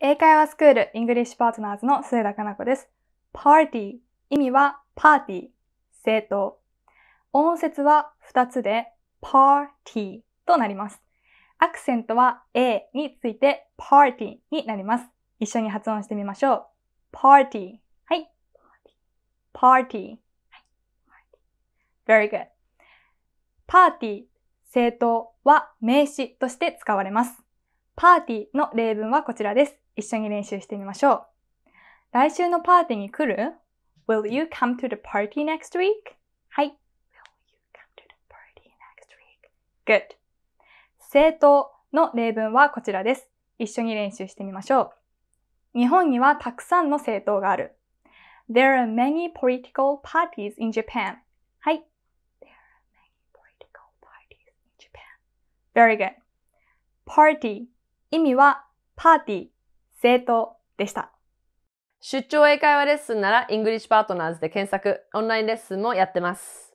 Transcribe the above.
英会話スクールイングリッシュパートナーズの末田かな子です。パーティー。意味はパーティー。正当。音節は2つで、パーティーとなります。アクセントは A についてパーティーになります。一緒に発音してみましょう。パーティー。はい。パーティー。はい。very good. パーティー、正当は名詞として使われます。パーティーの例文はこちらです。一緒に練習してみましょう。来週のパーティーに来る ?Will you come to the party next week? はい。Will you come to the party next week? Good. 正当の例文はこちらです。一緒に練習してみましょう。日本にはたくさんの政党がある。There are many political parties in Japan. はい。There are many political parties in Japan. Very good. Party 意味はパーティー。生徒でした。出張英会話レッスンならイングリッシュパートナーズで検索、オンラインレッスンもやってます。